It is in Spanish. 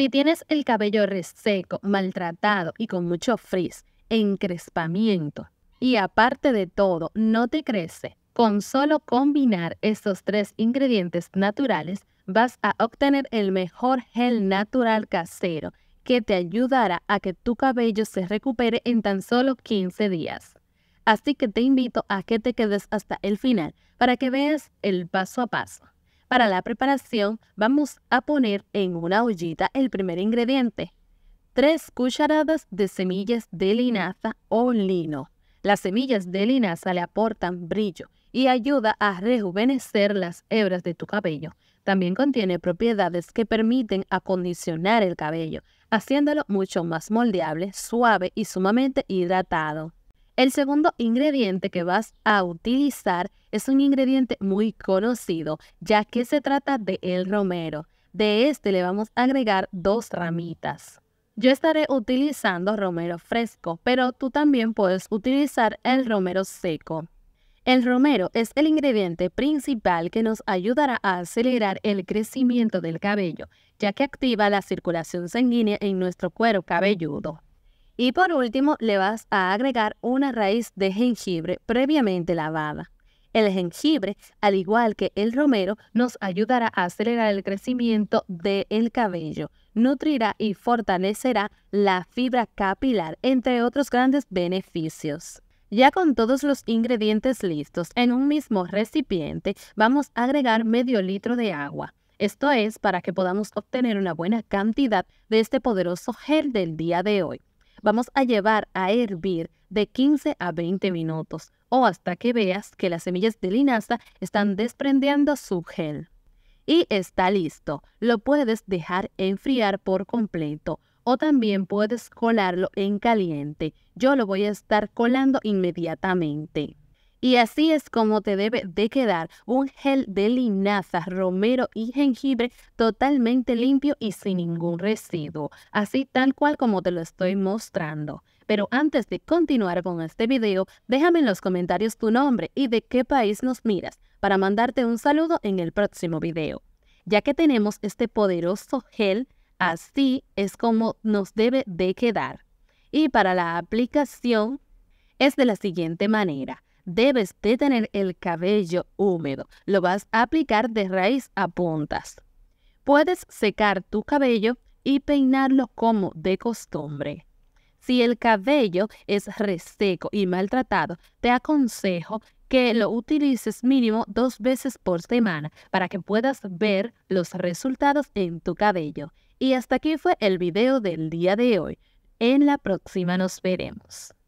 Si tienes el cabello reseco, maltratado y con mucho frizz, encrespamiento y aparte de todo no te crece, con solo combinar estos tres ingredientes naturales vas a obtener el mejor gel natural casero que te ayudará a que tu cabello se recupere en tan solo 15 días. Así que te invito a que te quedes hasta el final para que veas el paso a paso. Para la preparación vamos a poner en una ollita el primer ingrediente, 3 cucharadas de semillas de linaza o lino. Las semillas de linaza le aportan brillo y ayuda a rejuvenecer las hebras de tu cabello. También contiene propiedades que permiten acondicionar el cabello, haciéndolo mucho más moldeable, suave y sumamente hidratado. El segundo ingrediente que vas a utilizar es un ingrediente muy conocido, ya que se trata de el romero. De este le vamos a agregar dos ramitas. Yo estaré utilizando romero fresco, pero tú también puedes utilizar el romero seco. El romero es el ingrediente principal que nos ayudará a acelerar el crecimiento del cabello, ya que activa la circulación sanguínea en nuestro cuero cabelludo. Y por último, le vas a agregar una raíz de jengibre previamente lavada. El jengibre, al igual que el romero, nos ayudará a acelerar el crecimiento del cabello, nutrirá y fortalecerá la fibra capilar, entre otros grandes beneficios. Ya con todos los ingredientes listos en un mismo recipiente, vamos a agregar medio litro de agua. Esto es para que podamos obtener una buena cantidad de este poderoso gel del día de hoy. Vamos a llevar a hervir de 15 a 20 minutos o hasta que veas que las semillas de linaza están desprendiendo su gel. Y está listo. Lo puedes dejar enfriar por completo o también puedes colarlo en caliente. Yo lo voy a estar colando inmediatamente. Y así es como te debe de quedar un gel de linaza, romero y jengibre totalmente limpio y sin ningún residuo, así tal cual como te lo estoy mostrando. Pero antes de continuar con este video, déjame en los comentarios tu nombre y de qué país nos miras para mandarte un saludo en el próximo video. Ya que tenemos este poderoso gel, así es como nos debe de quedar. Y para la aplicación es de la siguiente manera debes de tener el cabello húmedo. Lo vas a aplicar de raíz a puntas. Puedes secar tu cabello y peinarlo como de costumbre. Si el cabello es reseco y maltratado, te aconsejo que lo utilices mínimo dos veces por semana para que puedas ver los resultados en tu cabello. Y hasta aquí fue el video del día de hoy. En la próxima nos veremos.